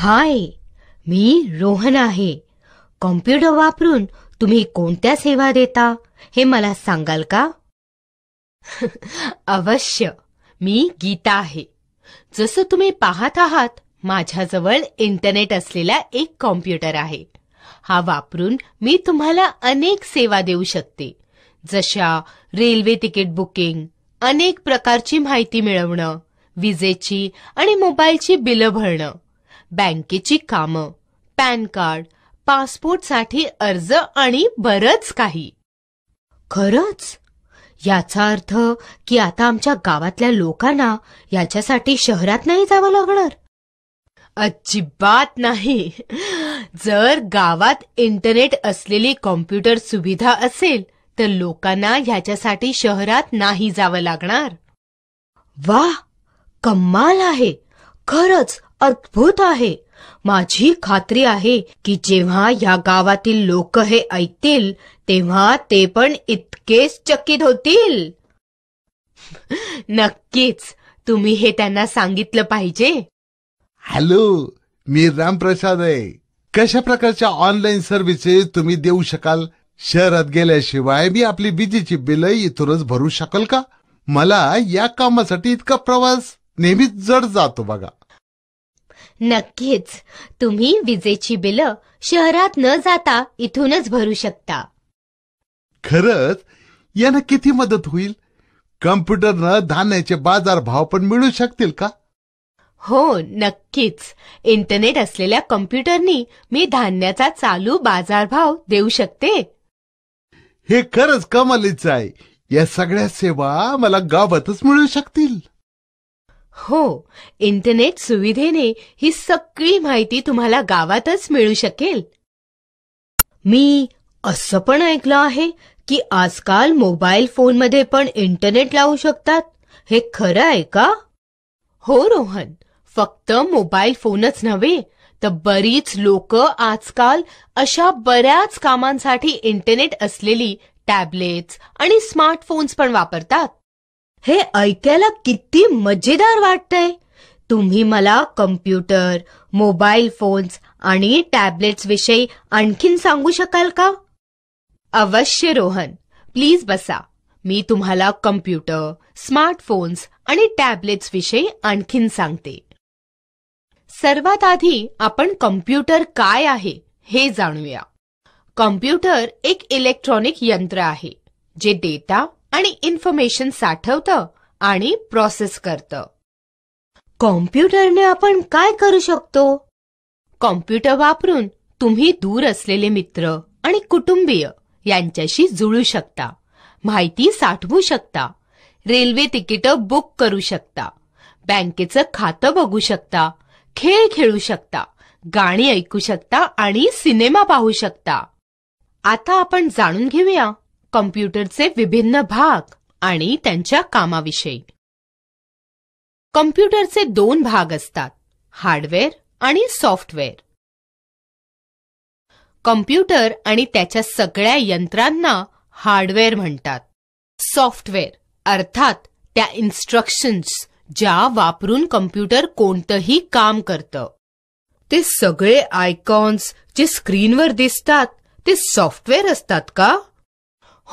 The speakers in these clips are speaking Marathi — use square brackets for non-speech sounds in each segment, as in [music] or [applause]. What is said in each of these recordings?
हाय मी रोहन आहे कॉम्प्युटर वापरून तुम्ही कोणत्या सेवा देता हे मला सांगाल का [laughs] अवश्य मी गीता आहे जसं तुम्ही पाहत आहात माझ्याजवळ इंटरनेट असलेला एक कॉम्प्युटर आहे हा वापरून मी तुम्हाला अनेक सेवा देऊ शकते जशा रेल्वे तिकीट बुकिंग अनेक प्रकारची माहिती मिळवणं विजेची आणि मोबाईलची बिलं भरणं बँकेची कामं पॅन कार्ड पासपोर्टसाठी अर्ज आणि बरंच काही खरंच याचा अर्थ की आता आमच्या गावातल्या लोकांना याच्यासाठी शहरात नाही जावं लागणार अजिबात नाही जर गावात इंटरनेट असलेली कॉम्प्युटर सुविधा असेल तर लोकांना ह्याच्यासाठी शहरात नाही जावं लागणार वा कमाल आहे खरंच अद्भुत आहे माझी खात्री आहे की जेव्हा या गावातील लोक हे ऐकतील तेव्हा ते पण इतकेच चकित होतील नक्कीच तुम्ही हे त्यांना सांगितलं पाहिजे हॅलो मी रामप्रसाद आहे कशा प्रकारच्या ऑनलाईन सर्व्हिसेस तुम्ही देऊ शकाल शहरात गेल्याशिवाय मी आपली विजेची बिल इथूनच भरू शकल का मला या कामासाठी इतका प्रवास नेहमीच जड जातो बघा नक्कीच तुम्ही विजेची बिल, शहरात न जाता इथूनच भरू शकता खरंच यानं किती मदत होईल कम्प्युटरनं धान्याचे बाजार भाव पण मिळू शकतील का हो नक्कीच इंटरनेट असलेल्या कम्प्युटरनी मी धान्याचा चालू बाजारभाव देऊ शकते हे खरंच कमालीच आहे या सगळ्या सेवा मला गावातच मिळू शकतील हो इंटरनेट सुविधेने ही सगळी माहिती तुम्हाला गावातच मिळू शकेल मी असं पण ऐकलं आहे की आजकाल मोबाईल फोनमध्ये पण इंटरनेट लावू शकतात हे खरं आहे का हो रोहन फक्त मोबाईल फोनच नव्हे तर बरीच लोक आजकाल अशा बऱ्याच कामांसाठी इंटरनेट असलेली टॅबलेट्स आणि स्मार्टफोन्स पण वापरतात हे ऐकायला किती मजेदार वाटतंय तुम्ही मला कम्प्युटर मोबाईल फोन्स आणि टॅबलेट्स विषयी आणखीन सांगू शकाल का अवश्य रोहन प्लीज बसा मी तुम्हाला कम्प्युटर स्मार्टफोन्स आणि टॅबलेट्स विषयी आणखीन सांगते सर्वात आधी आपण कम्प्युटर काय आहे हे जाणूया कम्प्युटर एक इलेक्ट्रॉनिक यंत्र आहे जे डेटा आणि इन्फॉर्मेशन साठवतं आणि प्रोसेस करतं कॉम्प्युटरने आपण काय करू शकतो कॉम्प्युटर वापरून तुम्ही दूर असलेले मित्र आणि कुटुंबीय यांच्याशी जुळू शकता माहिती साठवू शकता रेल्वे तिकीटं बुक करू शकता बँकेचं खातं बघू शकता खेळ खेळू शकता गाणी ऐकू शकता आणि सिनेमा पाहू शकता आता आपण जाणून घेऊया कॉम्प्युटरचे विभिन्न भाग आणि त्यांच्या कामाविषयी कॉम्प्युटरचे दोन भाग असतात हार्डवेअर आणि सॉफ्टवेअर कॉम्प्युटर आणि त्याच्या सगळ्या यंत्रांना हार्डवेअर म्हणतात सॉफ्टवेअर अर्थात त्या इन्स्ट्रक्शन्स ज्या वापरून कॉम्प्युटर कोणतंही काम करतं ते सगळे आयकॉन्स जे स्क्रीनवर दिसतात ते सॉफ्टवेअर असतात का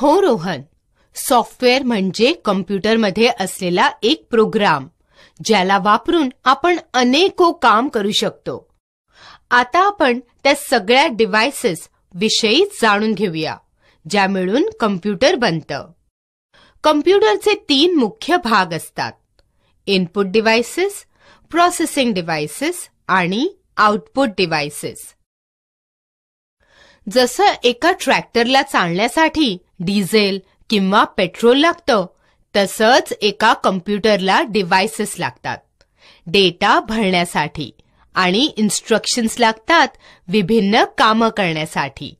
हो रोहन सॉफ्टवेअर म्हणजे कम्प्युटरमध्ये असलेला एक प्रोग्राम ज्याला वापरून आपण अनेको काम करू शकतो आता आपण त्या सगळ्या डिव्हायसेस विषयी जाणून घेऊया ज्या मिळून कम्प्युटर बनतं कम्प्युटरचे तीन मुख्य भाग असतात इनपुट डिव्हायसेस प्रोसेसिंग डिव्हायसेस आणि आउटपुट डिव्हायसेस जसं एका ट्रॅक्टरला चालण्यासाठी डिझेल किंवा पेट्रोल लागतं तसंच एका कम्प्युटरला डिव्हायसेस लागतात डेटा भरण्यासाठी आणि इन्स्ट्रक्शन्स लागतात विभिन्न कामं करण्यासाठी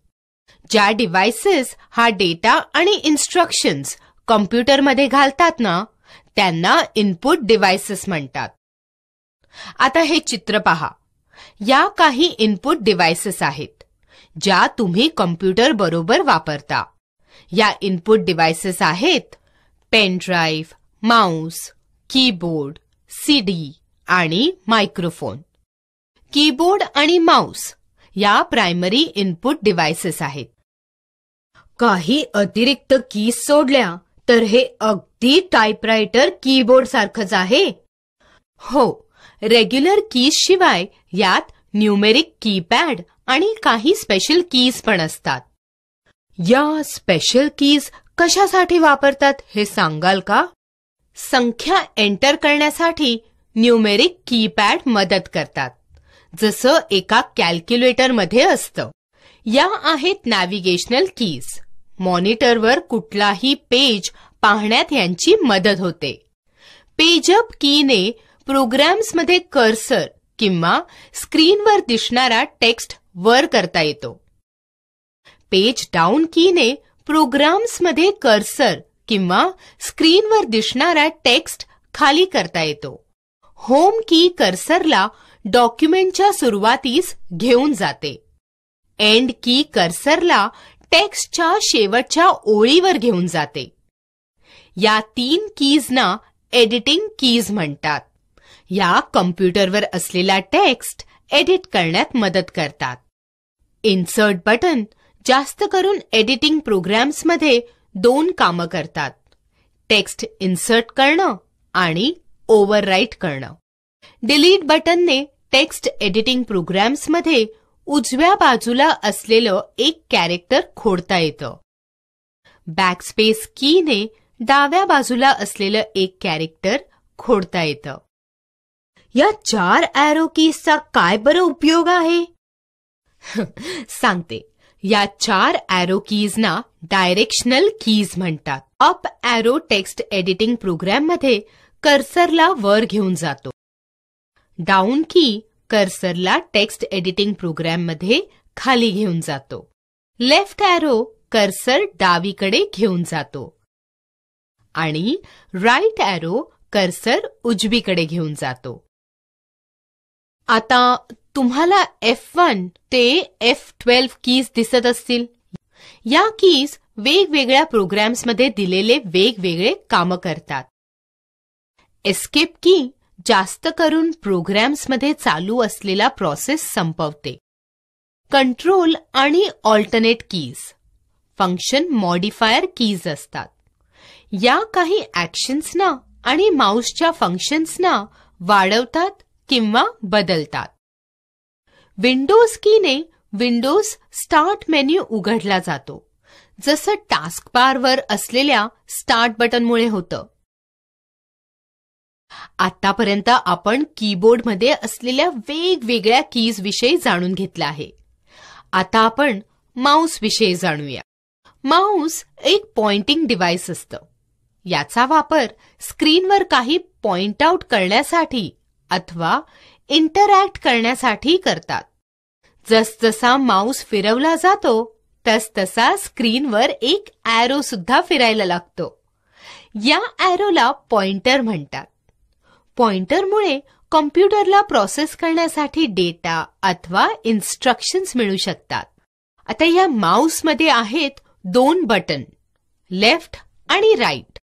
ज्या डिव्हायसेस हा डेटा आणि इन्स्ट्रक्शन्स कम्प्युटरमध्ये घालतात ना त्यांना इनपुट डिव्हायसेस म्हणतात आता हे चित्र पहा या काही इनपुट डिव्हायसेस आहेत ज्या तुम्ही कम्प्युटर बरोबर वापरता या इनपुट डिव्हायसेस आहेत pen drive mouse keyboard CD आणि मायक्रोफोन कीबोर्ड आणि माऊस या प्रायमरी इनपुट डिव्हायसेस आहेत काही अतिरिक्त कीज सोडल्या तर हे अगदी टायपरायटर कीबोर्ड सारखंच आहे हो रेग्युलर कीज शिवाय यात न्यूमेरिक कीपॅड आणि काही स्पेशल कीज पण असतात या स्पेशल कीज कशासाठी वापरतात हे सांगाल का संख्या एंटर करण्यासाठी न्यूमेरिक कीपॅड मदत करतात जसं एका कॅल्क्युलेटरमध्ये असतं या आहेत नॅव्हिगेशनल कीज मॉनिटरवर कुठलाही पेज पाहण्यात यांची मदत होते पेजअप कीने मध्ये कर्सर किंवा स्क्रीनवर दिसणारा टेक्स्ट वर करता येतो पेज डाऊन कीने प्रोग्राम्समध्ये कर्सर किंवा स्क्रीनवर दिसणारा टेक्स्ट खाली करता येतो होम की कर्सरला डॉक्युमेंटच्या सुरुवातीस घेऊन जाते एंड की कर्सरला टेक्स्टच्या शेवटच्या ओळीवर घेऊन जाते या तीन कीजना एडिटिंग कीज म्हणतात या कम्प्युटरवर असलेला टेक्स्ट एडिट करण्यात मदत करतात इन्सर्ट बटन जास्त करून एडिटिंग प्रोग्रॅम्समध्ये दोन कामं करतात टेक्स्ट इन्सर्ट करणं आणि ओव्हरराईट करणं डिलीट बटनने टेक्स्ट एडिटिंग प्रोग्रॅम्समध्ये उजव्या बाजूला असलेलं एक कॅरेक्टर खोडता येतं बॅकस्पेस कीने डाव्या बाजूला असलेलं एक कॅरेक्टर खोडता येतं या चार एरो कीजचा काय बरं उपयोग आहे [laughs] सांगते या चार ॲरो कीजना डायरेक्शनल कीज म्हणतात अप ॲरो टेक्स्ट एडिटिंग मध्ये कर्सरला वर घेऊन जातो डाऊन की कर्सरला टेक्स्ट एडिटिंग मध्ये खाली घेऊन जातो लेफ्ट ॲरो कर्सर डावीकडे घेऊन जातो आणि राईट ॲरो कर्सर उजवीकडे घेऊन जातो आता तुम्हाला एफ वन ते एफ ट्वेल्व कीज दिसत असतील या कीज वेगवेगळ्या प्रोग्रॅम्समध्ये दिलेले वेगवेगळे कामं करतात एस्केप की जास्त करून प्रोग्रॅम्समध्ये चालू असलेला प्रोसेस संपवते कंट्रोल आणि alternate keys function modifier keys असतात या काही ॲक्शन्सना आणि माऊसच्या फंक्शन्सना वाढवतात किंवा बदलतात विंडोज कीने विंडोज स्टार्ट मेन्यू उघडला जातो जसं टास्क वर असलेल्या स्टार्ट बटनमुळे होतं आतापर्यंत आपण मध्ये असलेल्या वेगवेगळ्या कीज विषयी जाणून घेतलं आहे आता आपण माऊस विषयी जाणूया माऊस एक पॉइंटिंग डिव्हाइस असतं याचा वापर स्क्रीनवर काही पॉइंट आउट करण्यासाठी अथवा इंटरॅक्ट करण्यासाठी करतात जसजसा माऊस फिरवला जातो तसतसा स्क्रीनवर एक ॲरो सुद्धा फिरायला लागतो या ॲरोला पॉइंटर म्हणतात पॉइंटरमुळे कॉम्प्युटरला प्रोसेस करण्यासाठी डेटा अथवा इन्स्ट्रक्शन्स मिळू शकतात आता या माऊसमध्ये आहेत दोन बटन लेफ्ट आणि राईट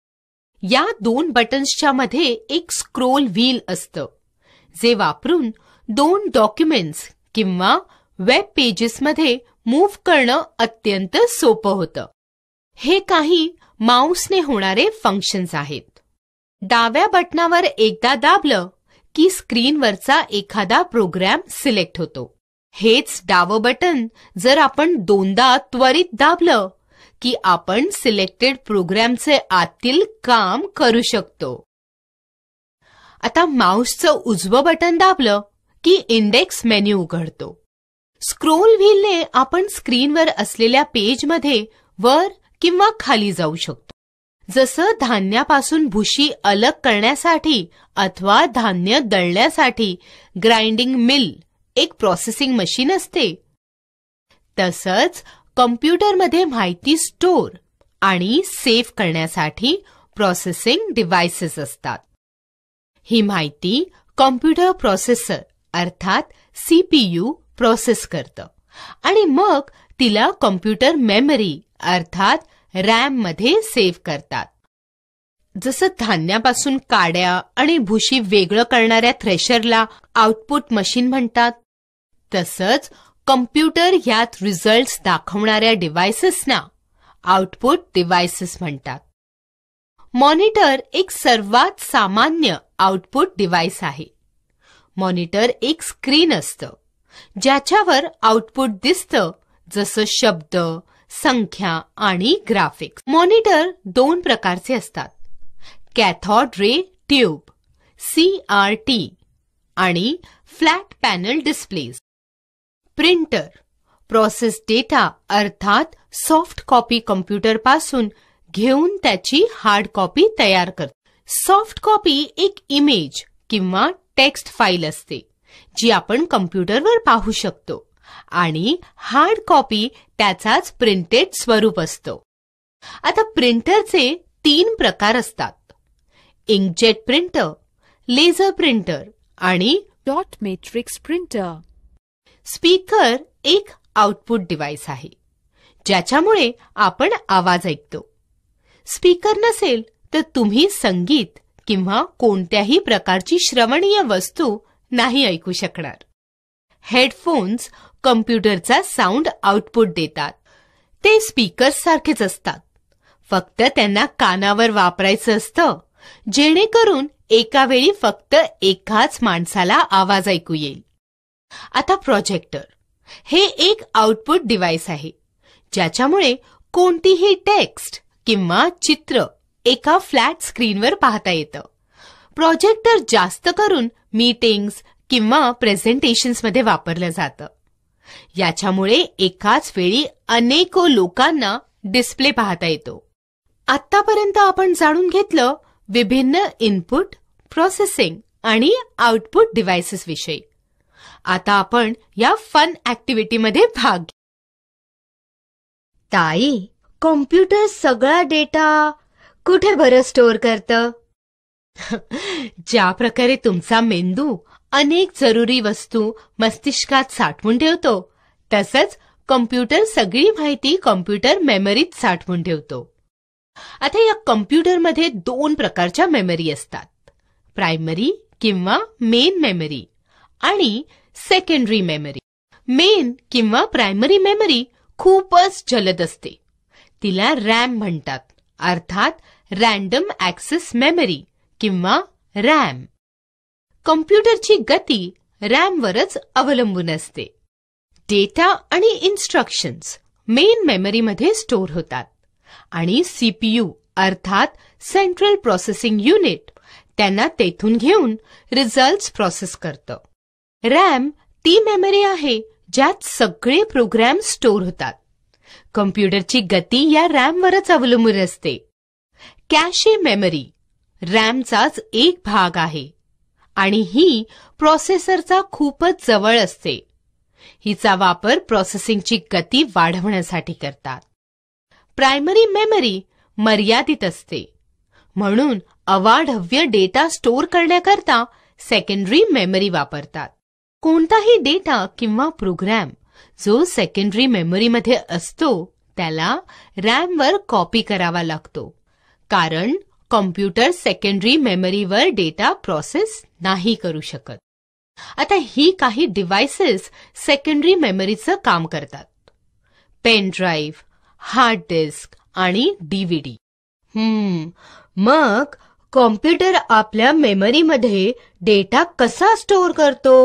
या दोन बटन्सच्या मध्ये एक स्क्रोल व्हील असतं जे वापरून दोन डॉक्युमेंट्स किंवा वेब पेजेसमध्ये मूव्ह करणं अत्यंत सोपं होतं हे काही माऊसने होणारे फंक्शन्स आहेत डाव्या बटणावर एकदा दाबलं की स्क्रीनवरचा एखादा प्रोग्रॅम सिलेक्ट होतो हेच डावं बटन जर आपण दोनदा त्वरित दाबलं की आपण सिलेक्टेड प्रोग्रॅमचे आतील काम करू शकतो आता माऊसचं उजवं बटन दाबलं की इंडेक्स मेन्यू उघडतो स्क्रोल व्हीलने आपण स्क्रीनवर असलेल्या पेजमध्ये वर किंवा खाली जाऊ शकतो जसं धान्यापासून भुशी अलग करण्यासाठी अथवा धान्य दळण्यासाठी ग्राइंडिंग मिल एक प्रोसेसिंग मशीन असते तसंच कम्प्युटरमध्ये माहिती स्टोर आणि सेव्ह करण्यासाठी प्रोसेसिंग डिव्हायसेस असतात ही माहिती कॉम्प्युटर प्रोसेसर अर्थात सीपीयू प्रोसेस करतं आणि मग तिला कॉम्प्युटर मेमरी अर्थात रॅम मध्ये सेव्ह करतात जसं धान्यापासून काड्या आणि भुशी वेगळं करणाऱ्या थ्रेशरला आउटपुट मशीन म्हणतात तसंच कम्प्युटर यात रिझल्ट दाखवणाऱ्या डिव्हायसेसना आउटपुट डिव्हायसेस म्हणतात मॉनिटर एक सर्वात सामान्य आउटपुट डिव्हाइस आहे मॉनिटर एक स्क्रीन असतं ज्याच्यावर आउटपुट दिसतं जसं शब्द संख्या आणि ग्राफिक्स मॉनिटर दोन प्रकारचे असतात cathode ray tube C R T आणि flat panel displays printer process data अर्थात सॉफ्ट कॉपी पासून घेऊन त्याची हार्ड कॉपी तयार करते सॉफ्ट कॉपी एक इमेज किंवा टेक्स्ट फाईल असते जी आपण कम्प्युटरवर पाहू शकतो आणि हार्ड कॉपी त्याचाच प्रिंटेड स्वरूप असतो आता प्रिंटरचे तीन प्रकार असतात इंकजेट प्रिंटर लेझर प्रिंटर आणि डॉट मेट्रिक्स प्रिंटर स्पीकर एक आउटपुट डिव्हाइस आहे ज्याच्यामुळे आपण आवाज ऐकतो स्पीकर नसेल तर तुम्ही संगीत किंवा कोणत्याही प्रकारची श्रवणीय वस्तू नाही ऐकू शकणार हेडफोन्स कम्प्युटरचा साऊंड आउटपुट देतात ते स्पीकर्स सारखेच असतात फक्त त्यांना कानावर वापरायचं असतं जेणेकरून एका वेळी फक्त एकाच माणसाला आवाज ऐकू येईल आता प्रोजेक्टर हे एक आउटपुट डिव्हाइस आहे ज्याच्यामुळे कोणतीही टेक्स्ट किंवा चित्र एका फ्लॅट स्क्रीनवर पाहता येतं प्रोजेक्टर जास्त करून मीटिंग्स किंवा प्रेझेंटेशन्समध्ये वापरलं जातं याच्यामुळे एकाच वेळी अनेको लोकांना डिस्प्ले पाहता येतो आतापर्यंत आपण जाणून घेतलं विभिन्न इनपुट प्रोसेसिंग आणि आउटपुट डिव्हायसेस विषयी आता आपण या फन ऍक्टिव्हिटीमध्ये भाग ताई कॉम्प्युटर सगळा डेटा कुठे बरं स्टोअर करतं [laughs] ज्या प्रकारे तुमचा मेंदू अनेक जरुरी वस्तू मस्तिष्कात साठवून ठेवतो तसंच कम्प्युटर सगळी माहिती कॉम्प्युटर मेमरीत साठवून ठेवतो आता या मध्ये दोन प्रकारच्या मेमरी असतात प्रायमरी किंवा मेन मेमरी आणि सेकंडरी मेमरी मेन किंवा प्रायमरी मेमरी खूपच जलद असते तिला रॅम म्हणतात अर्थात रॅन्डम ऍक्सेस मेमरी किंवा रॅम कॉम्प्युटरची गती रॅमवरच अवलंबून असते डेटा आणि इन्स्ट्रक्शन्स मेन मेमरीमध्ये स्टोअर होतात आणि सीपीयू अर्थात सेंट्रल प्रोसेसिंग युनिट त्यांना तेथून घेऊन रिझल्ट प्रोसेस करतं रॅम ती मेमरी आहे ज्यात सगळे प्रोग्रॅम स्टोअर होतात कंप्युटरची गती या रॅमवरच अवलंबून असते कॅशे मेमरी रॅमचाच एक भाग आहे आणि ही प्रोसेसरचा खूपच जवळ असते हिचा वापर प्रोसेसिंगची गती वाढवण्यासाठी करतात प्रायमरी मेमरी मर्यादित असते म्हणून अवाढव्य डेटा स्टोअर करण्याकरता सेकंडरी मेमरी वापरतात कोणताही डेटा किंवा प्रोग्रॅम जो सेकंडरी मेमरीमध्ये असतो त्याला रॅमवर कॉपी करावा लागतो कारण कॉम्प्युटर सेकंडरी मेमरीवर डेटा प्रोसेस नाही करू शकत आता ही काही डिव्हायसेस सेकंडरी मेमरीचं काम करतात पेन ड्राईव्ह हार्ड डिस्क आणि डीव्हीडी मग कॉम्प्युटर आपल्या मेमरीमध्ये डेटा कसा स्टोअर करतो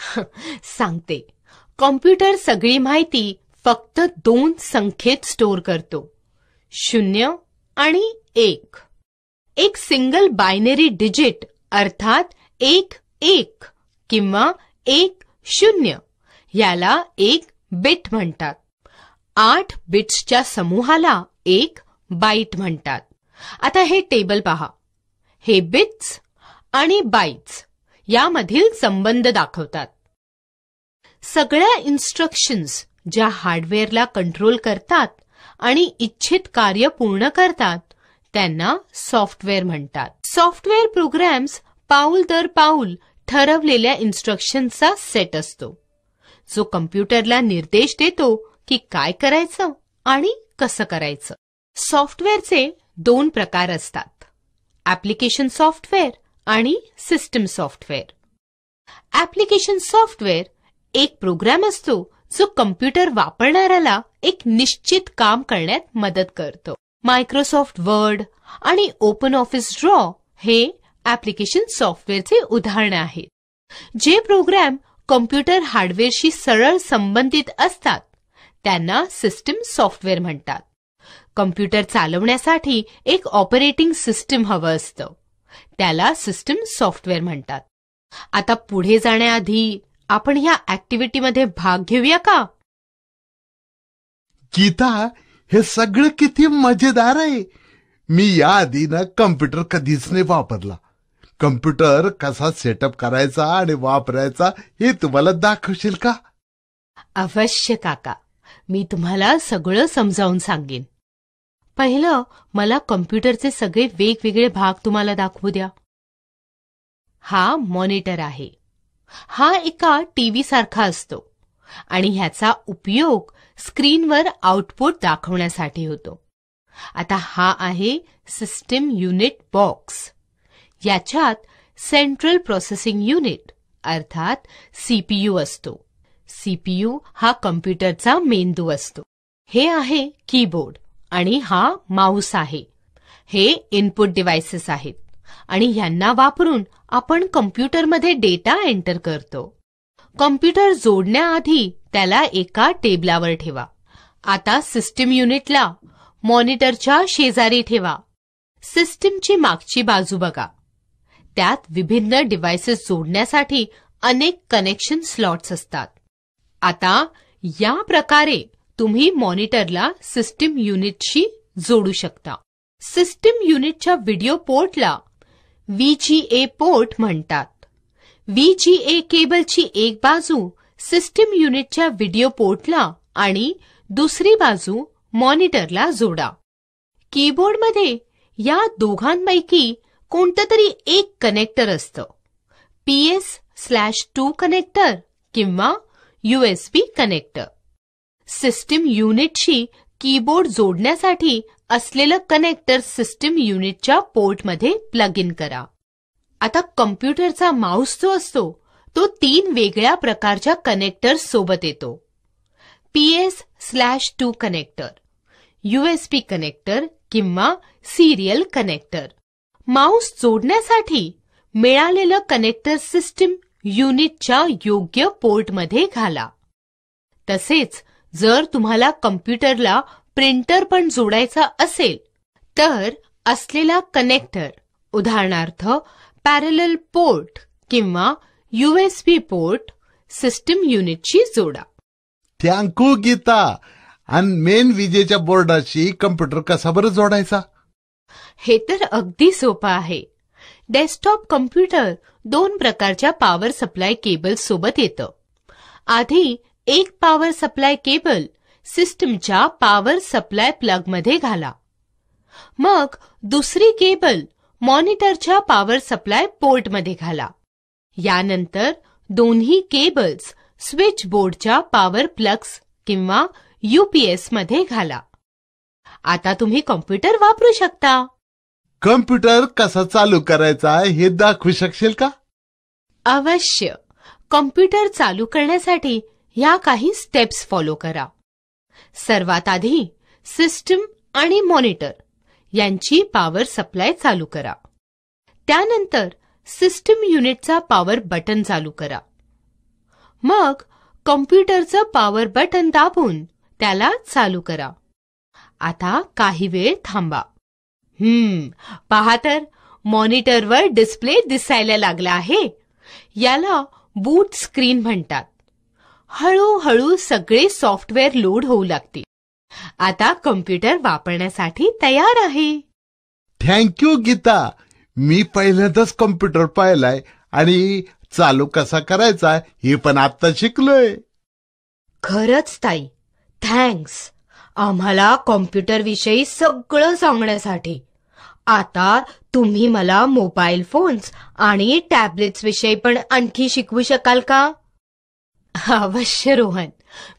[laughs] सांगते कॉम्प्युटर सगळी माहिती फक्त दोन संख्येत स्टोर करतो शून्य आणि एक एक सिंगल बायनरी डिजिट अर्थात एक एक किंवा एक शून्य याला एक बिट म्हणतात आठ बिट्सच्या समूहाला एक बाईट म्हणतात आता हे टेबल पहा हे बिट्स आणि बाईट्स यामधील संबंध दाखवतात सगळ्या इन्स्ट्रक्शन्स ज्या हार्डवेअरला कंट्रोल करतात आणि इच्छित कार्य पूर्ण करतात त्यांना सॉफ्टवेअर म्हणतात सॉफ्टवेअर प्रोग्रॅम्स पाऊल दर पाऊल ठरवलेल्या इन्स्ट्रक्शनचा सेट असतो जो कम्प्युटरला निर्देश देतो की काय करायचं आणि कसं करायचं सॉफ्टवेअरचे दोन प्रकार असतात ऍप्लिकेशन सॉफ्टवेअर आणि सिस्टम सॉफ्टवेअर ऍप्लिकेशन सॉफ्टवेअर एक प्रोग्राम असतो जो कम्प्युटर वापरणाऱ्याला एक निश्चित काम करण्यात मदत करतो मायक्रोसॉफ्ट वर्ड आणि ओपन ऑफिस ड्रॉ हे ऍप्लिकेशन सॉफ्टवेअरचे उदाहरण आहेत जे प्रोग्राम कॉम्प्युटर हार्डवेअरशी सरळ संबंधित असतात त्यांना सिस्टीम सॉफ्टवेअर म्हणतात कम्प्युटर चालवण्यासाठी एक ऑपरेटिंग सिस्टीम हवं असतं त्याला सिस्टीम सॉफ्टवेअर म्हणतात आता पुढे जाण्याआधी आपण ह्या ऍक्टिव्हिटीमध्ये भाग घेऊया का गीता हे सगळं किती मजेदार आहे मी या आधी ना कम्प्युटर कधीच नाही वापरला कम्प्युटर कसा सेटअप करायचा आणि वापरायचा हे तुम्हाला दाखवशील का अवश्य काका मी तुम्हाला सगळं समजावून सांगेन पहिलं मला कम्प्युटरचे सगळे वेगवेगळे भाग तुम्हाला दाखवू द्या हा मॉनिटर आहे हा एका टीव्ही सारखा असतो आणि ह्याचा उपयोग स्क्रीनवर आउटपुट दाखवण्यासाठी होतो आता हा आहे सिस्टीम युनिट बॉक्स याच्यात सेंट्रल प्रोसेसिंग युनिट अर्थात सीपीयू असतो सीपीयू हा कम्प्युटरचा मेंदू असतो हे आहे कीबोर्ड आणि हा माऊस आहे हे इनपुट डिव्हायसेस आहेत आणि ह्यांना वापरून आपण कम्प्युटरमध्ये डेटा एंटर करतो कॉम्प्युटर जोडण्याआधी त्याला एका टेबलावर ठेवा आता सिस्टीम युनिटला मॉनिटरच्या शेजारी ठेवा सिस्टीमची मागची बाजू बघा त्यात विभिन्न डिव्हायसेस जोडण्यासाठी अनेक कनेक्शन स्लॉट्स असतात आता या प्रकारे तुम्ही मॉनिटरला सिस्टीम युनिटशी जोडू शकता सिस्टीम युनिटच्या व्हिडिओ पोर्टला VGA पोर्ट म्हणतात VGA ए केबलची एक बाजू सिस्टीम युनिटच्या व्हिडिओ पोर्टला आणि दुसरी बाजू मॉनिटरला जोडा कीबोर्डमध्ये या दोघांपैकी कोणतं तरी एक कनेक्टर असतं पीएस स्लॅश टू कनेक्टर किंवा यू कनेक्टर सिस्टीम युनिटशी कीबोर्ड जोडण्यासाठी असलेलं कनेक्टर सिस्टीम युनिटच्या पोर्टमध्ये प्लग इन करा आता कम्प्युटरचा माउस जो असतो तो तीन वेगळ्या प्रकारच्या कनेक्टर सोबत येतो PS slash two connector USB connector किंवा सिरियल कनेक्टर माउस जोडण्यासाठी मिळालेलं कनेक्टर सिस्टीम युनिटच्या योग्य पोर्टमध्ये घाला तसेच जर तुम्हाला कम्प्युटरला प्रिंटर पण जोडायचा असेल तर असलेला कनेक्टर उदाहरणार्थ पॅरेल पोर्ट किंवा युएसबी पोर्ट सिस्टम युनिटशी जोडा थँक्यू गीता आणि मेन विजेच्या बोर्डाशी कम्प्युटर कसा बरं जोडायचा हे तर अगदी सोपं आहे डेस्कटॉप कम्प्युटर दोन प्रकारच्या पॉवर सप्लाय केबल सोबत येतं आधी एक पॉवर सप्लाय केबल सिस्टमच्या पॉवर सप्लाय प्लगमध्ये घाला मग दुसरी केबल मॉनिटरच्या पॉवर सप्लाय पोर्टमध्ये घाला यानंतर दोन्ही केबल्स स्विच बोर्डच्या पॉवर प्लग्स किंवा यूपीएस मध्ये घाला आता तुम्ही कॉम्प्युटर वापरू शकता कम्प्युटर कसा चालू करायचा हे दाखवू शकशील का अवश्य कॉम्प्युटर चालू करण्यासाठी ह्या काही स्टेप्स फॉलो करा सर्वात आधी सिस्टम आणि मॉनिटर यांची पॉवर सप्लाय चालू करा त्यानंतर सिस्टम युनिटचा पॉवर बटन चालू करा मग कॉम्प्युटरचं पॉवर बटन दाबून त्याला चालू करा आता काही वेळ थांबा हम्म पहा तर मॉनिटरवर डिस्प्ले दिसायला लागला आहे याला बूट स्क्रीन म्हणतात हळूहळू सगळे सॉफ्टवेअर लोड होऊ लागतील आता कम्प्युटर वापरण्यासाठी तयार आहे थँक्यू गीता मी पहिल्यांदाच कम्प्युटर पाहिलाय आणि चालू कसा करायचा हे पण आता शिकलोय खरंच ताई थँक्स आम्हाला कॉम्प्युटर विषयी सगळं सांगण्यासाठी आता तुम्ही मला मोबाईल फोन्स आणि टॅबलेट्स विषयी पण आणखी शिकवू शकाल का अवश्य रोहन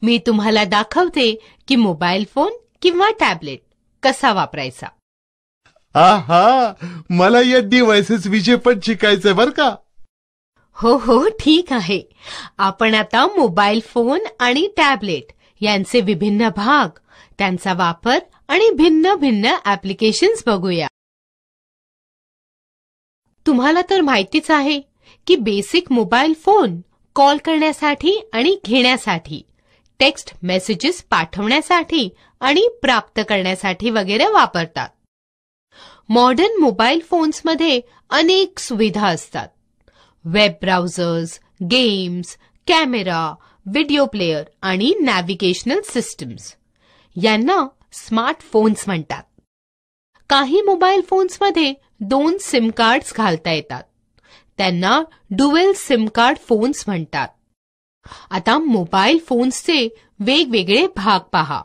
मी तुम्हाला दाखवते की मोबाईल फोन किंवा टॅबलेट कसा वापरायचा आहा मला या डिव्हायसेस विजय पण शिकायचंय बर का हो हो ठीक आहे आपण आता मोबाईल फोन आणि टॅबलेट यांचे विभिन्न भाग त्यांचा वापर आणि भिन्न भिन्न ऍप्लिकेशन्स बघूया तुम्हाला तर माहितीच आहे की बेसिक मोबाईल फोन कॉल करण्यासाठी आणि घेण्यासाठी टेक्स्ट मेसेजेस पाठवण्यासाठी आणि प्राप्त करण्यासाठी वगैरे वापरतात मॉडर्न मोबाईल फोन्समध्ये अनेक सुविधा असतात web browsers games camera video player आणि नॅव्हिगेशनल सिस्टम्स यांना स्मार्टफोन्स म्हणतात काही मोबाईल फोन्समध्ये दोन सिम कार्ड्स घालता येतात त्यांना डुवेल सिम कार्ड फोन्स म्हणतात आता मोबाईल फोन्सचे वेगवेगळे भाग पहा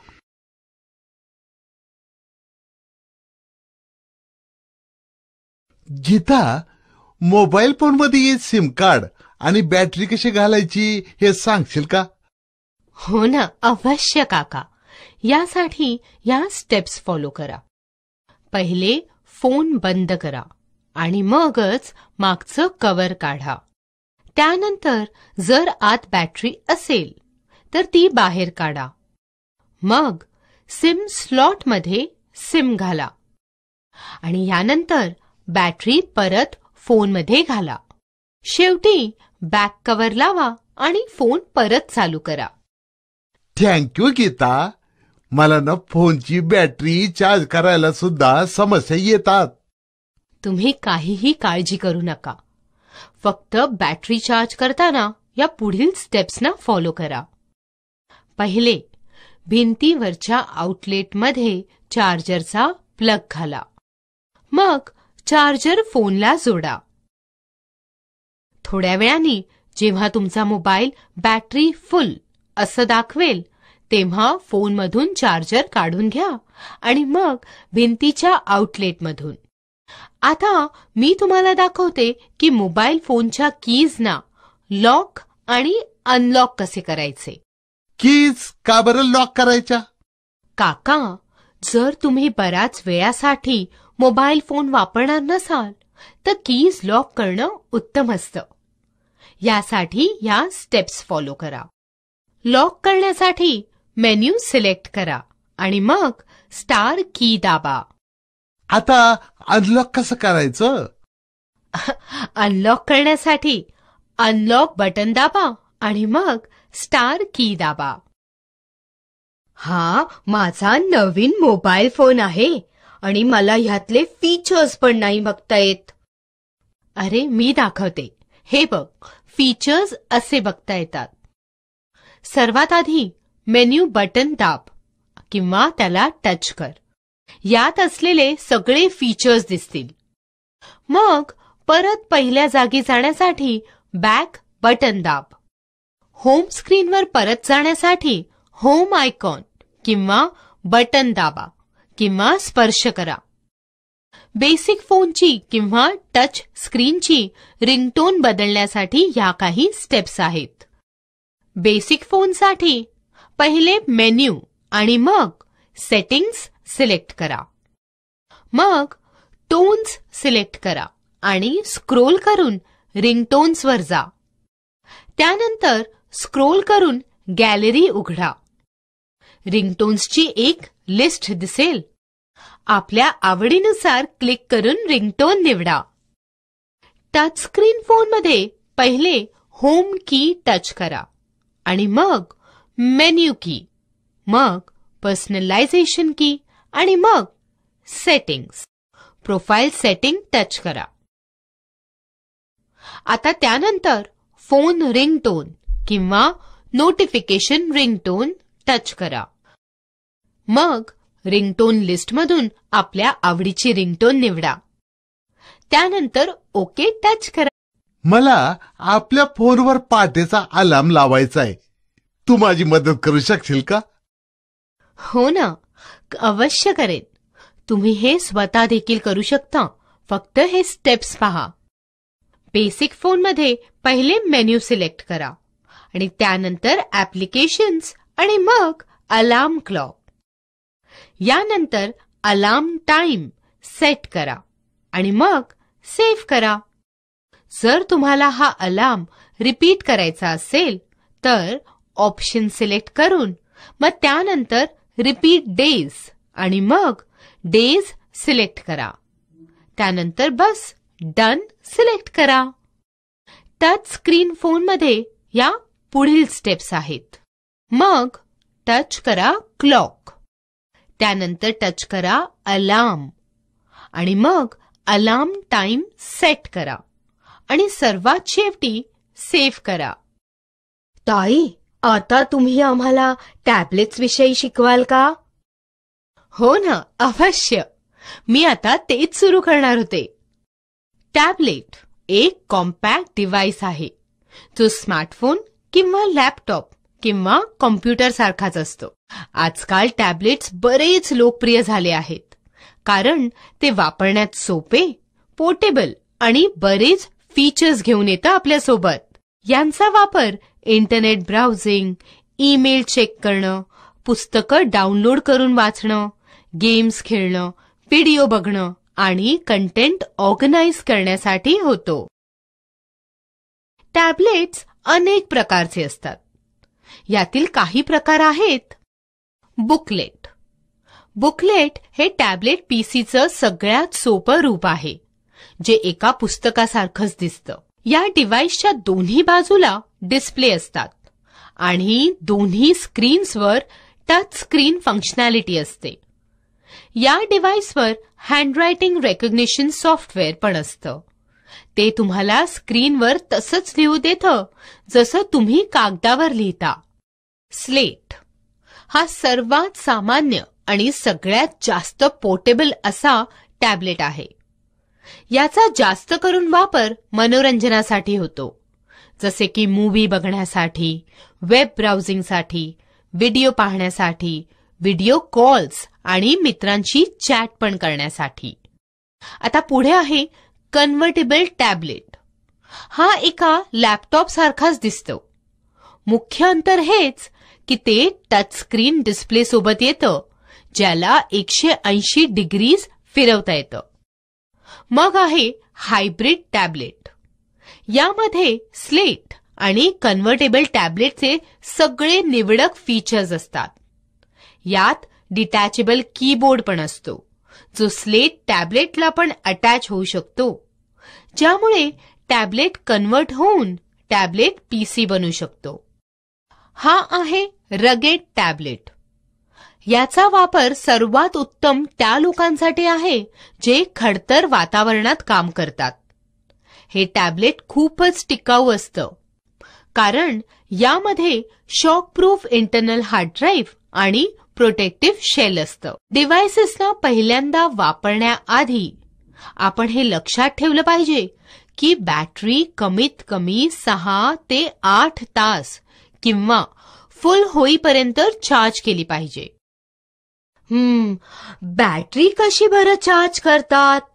गीता मोबाईल फोन मध्ये सिम कार्ड आणि बॅटरी कशी घालायची हे सांगशील का हो ना अवश्य काका यासाठी या स्टेप्स फॉलो करा पहिले फोन बंद करा आणि मगच मागचं कवर काढा त्यानंतर जर आत बॅटरी असेल तर ती बाहेर काढा मग सिम स्लॉटमध्ये सिम घाला आणि यानंतर बॅटरी परत फोनमध्ये घाला शेवटी बॅक कवर लावा आणि फोन परत चालू करा थँक्यू गीता मला ना फोनची बॅटरी चार्ज करायला सुद्धा समस्या येतात तुम्ही काहीही काळजी करू नका फक्त बॅटरी चार्ज करताना या पुढील स्टेप्सना फॉलो करा पहिले भिंतीवरच्या आउटलेटमध्ये चार्जरचा प्लग घाला मग चार्जर फोनला जोडा थोड्या वेळाने जेव्हा तुमचा मोबाईल बॅटरी फुल असं दाखवेल तेव्हा फोनमधून चार्जर काढून घ्या आणि मग भिंतीच्या आउटलेटमधून आता मी तुम्हाला दाखवते की मोबाईल फोनच्या कीजना लॉक आणि अनलॉक कसे करायचे कीज का बरं लॉक करायच्या काका जर तुम्ही बऱ्याच वेळासाठी मोबाईल फोन वापरणार नसाल तर कीज लॉक करणं उत्तम असतं यासाठी या स्टेप्स फॉलो करा लॉक करण्यासाठी मेन्यू सिलेक्ट करा आणि मग स्टार की दाबा आता अनलॉक कसं करायचं अनलॉक [laughs] करण्यासाठी अनलॉक बटन दाबा आणि मग स्टार की दाबा हा माझा नवीन मोबाईल फोन आहे आणि मला ह्यातले फीचर्स पण नाही बघता येत अरे मी दाखवते हे बघ फीचर्स असे बघता येतात सर्वात आधी मेन्यू बटन दाब किंवा त्याला टच कर यात असलेले सगळे फीचर्स दिसतील मग परत पहिल्या जागी जाण्यासाठी बॅक बटन दाब होम स्क्रीनवर परत जाण्यासाठी होम आयकॉन किंवा बटन दाबा किंवा स्पर्श करा बेसिक फोनची किंवा टच स्क्रीनची रिंगटोन बदलण्यासाठी या काही स्टेप्स आहेत बेसिक फोनसाठी पहिले मेन्यू आणि मग सेटिंग्स सिलेक्ट करा मग टोन्स सिलेक्ट करा आणि स्क्रोल करून रिंगटोन्सवर जा त्यानंतर स्क्रोल करून गॅलरी उघडा रिंगटोन्सची एक लिस्ट दिसेल आपल्या आवडीनुसार क्लिक करून रिंगटोन निवडा टचस्क्रीन फोनमध्ये पहिले होम की टच करा आणि मग मेन्यू की मग पर्सनलायझेशन की आणि मग सेटिंग्स प्रोफाईल सेटिंग टच करा आता त्यानंतर फोन रिंगटोन किंवा नोटिफिकेशन रिंगटोन टच करा मग रिंगटोन लिस्टमधून आपल्या आवडीची रिंगटोन निवडा त्यानंतर ओके टच करा मला आपल्या फोनवर पहाटेचा अलार्म लावायचा आहे तू माझी मदत करू शकशील का हो ना अवश्य करेन तुम्ही हे स्वतः देखील करू शकता फक्त हे स्टेप्स पहा बेसिक फोनमध्ये पहिले मेन्यू सिलेक्ट करा आणि त्यानंतर ऍप्लिकेशन्स आणि मग अलार्म क्लॉक यानंतर अलार्म टाइम सेट करा आणि मग सेव्ह करा जर तुम्हाला हा अलार्म रिपीट करायचा असेल तर ऑप्शन सिलेक्ट करून मग त्यानंतर रिपीट डेज आणि मग डेज सिलेक्ट करा त्यानंतर बस डन सिलेक्ट करा टच स्क्रीन फोन फोनमध्ये या पुढील स्टेप्स आहेत मग टच करा क्लॉक त्यानंतर टच करा अलार्म आणि मग अलार्म टाइम सेट करा आणि सर्वात शेवटी सेव्ह करा ताई आता तुम्ही आम्हाला टॅबलेट्स विषयी शिकवाल का हो ना अवश्य मी आता तेच सुरू करणार होते टॅबलेट एक कॉम्पॅक्ट डिव्हाइस आहे जो स्मार्टफोन किंवा लॅपटॉप किंवा कॉम्प्युटर सारखाच असतो आजकाल टॅबलेट्स बरेच लोकप्रिय झाले आहेत कारण ते वापरण्यात सोपे पोर्टेबल आणि बरेच फीचर्स घेऊन येतं आपल्यासोबत यांचा वापर इंटरनेट ब्राउझिंग ईमेल चेक करणं पुस्तकं डाउनलोड करून वाचणं गेम्स खेळणं व्हिडिओ बघणं आणि कंटेंट ऑर्गनाइज करण्यासाठी होतो टॅबलेट्स अनेक प्रकारचे असतात यातील काही प्रकार आहेत बुकलेट बुकलेट हे टॅबलेट पीसीचं सगळ्यात सोपं रूप आहे जे एका पुस्तकासारखंच दिसतं या डिव्हाइसच्या दोन्ही बाजूला डिस्प्ले असतात आणि दोन्ही स्क्रीन्सवर टच स्क्रीन फंक्शनॅलिटी असते या डिव्हाइसवर हँडरायटिंग रेकग्निशन सॉफ्टवेअर पण असतं ते तुम्हाला स्क्रीनवर तसंच लिहू देतं जसं तुम्ही कागदावर लिहिता स्लेट हा सर्वात सामान्य आणि सगळ्यात जास्त पोर्टेबल असा टॅबलेट आहे याचा जास्त करून वापर मनोरंजनासाठी होतो जसे की मूवी बघण्यासाठी वेब ब्राउझिंगसाठी व्हिडिओ पाहण्यासाठी व्हिडिओ कॉल्स आणि मित्रांशी चॅट पण करण्यासाठी आता पुढे आहे कन्व्हर्टेबल टॅबलेट हा एका लॅपटॉप सारखाच दिसतो मुख्य अंतर हेच की ते टच स्क्रीन डिस्प्ले सोबत येतं ज्याला एकशे ऐंशी डिग्रीज फिरवता येतं मग आहे हायब्रिड टॅबलेट यामध्ये स्लेट आणि कन्व्हर्टेबल टॅबलेटचे सगळे निवडक फीचर्स असतात यात डिटॅचेबल कीबोर्ड पण असतो जो स्लेट टॅबलेटला पण अटॅच होऊ शकतो ज्यामुळे टॅबलेट कन्वर्ट होऊन टॅबलेट पीसी बनू शकतो हा आहे रगेट टॅबलेट याचा वापर सर्वात उत्तम त्या लोकांसाठी आहे जे खडतर वातावरणात काम करतात हे टॅबलेट खूपच टिकाऊ असतं कारण यामध्ये shock proof internal hard drive आणि प्रोटेक्टिव्ह शेल असतं डिव्हायसेसना पहिल्यांदा वापरण्याआधी आपण हे लक्षात ठेवलं पाहिजे की बॅटरी कमीत कमी सहा ते आठ तास किंवा फुल होईपर्यंत चार्ज केली पाहिजे हम्म बॅटरी कशी बरं चार्ज करतात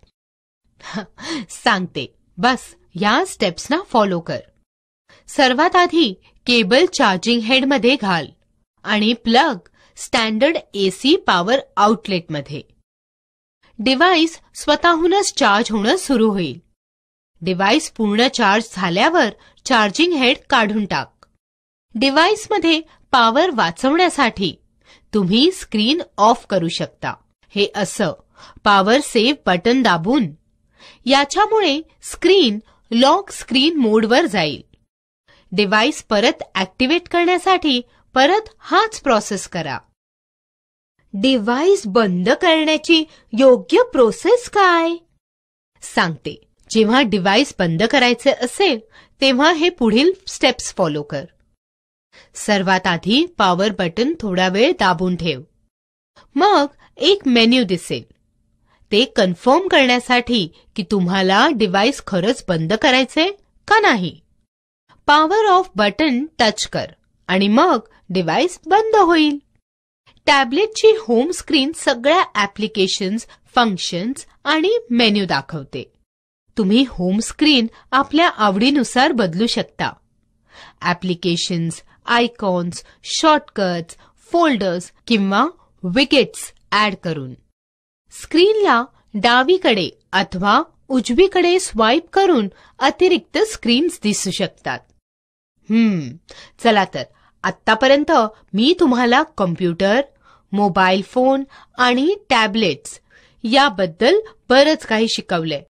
सांगते बस या स्टेप्स ना फॉलो कर सर्वात आधी केबल चार्जिंग हेडमध्ये घाल आणि plug standard AC power outlet मध्ये डिव्हाइस स्वतःहूनच चार्ज होणं सुरू होईल डिव्हाइस पूर्ण चार्ज झाल्यावर चार्जिंग हेड काढून टाक डिव्हाइसमध्ये पॉवर वाचवण्यासाठी तुम्ही स्क्रीन ऑफ करू शकता हे असं पॉवर सेव्ह बटन दाबून याच्यामुळे स्क्रीन लॉक स्क्रीन मोडवर जाईल डिव्हाइस परत ऍक्टिव्हेट करण्यासाठी परत हाच प्रोसेस करा डिव्हाइस बंद करण्याची योग्य प्रोसेस काय सांगते जेव्हा डिव्हाइस बंद करायचे असेल तेव्हा हे पुढील स्टेप्स फॉलो कर सर्वात आधी पॉवर बटन थोडा वेळ दाबून ठेव मग एक मेन्यू दिसेल ते कन्फर्म करण्यासाठी की तुम्हाला डिव्हाइस खरंच बंद करायचे का नाही पॉवर ऑफ बटन टच कर आणि मग डिव्हाइस बंद होईल टॅबलेटची होम स्क्रीन सगळ्या ऍप्लिकेशन्स फंक्शन्स आणि मेन्यू दाखवते तुम्ही होम स्क्रीन आपल्या आवडीनुसार बदलू शकता ऍप्लिकेशन्स आयकॉन्स शॉर्टकट्स फोल्डर्स किंवा विकेट्स ऍड करून स्क्रीनला डावीकडे अथवा उजवीकडे स्वाईप करून अतिरिक्त स्क्रीन्स दिसू शकतात हम्म hmm, चला तर आतापर्यंत मी तुम्हाला कम्प्युटर मोबाईल फोन आणि टॅबलेट्स याबद्दल बरंच काही शिकवलंय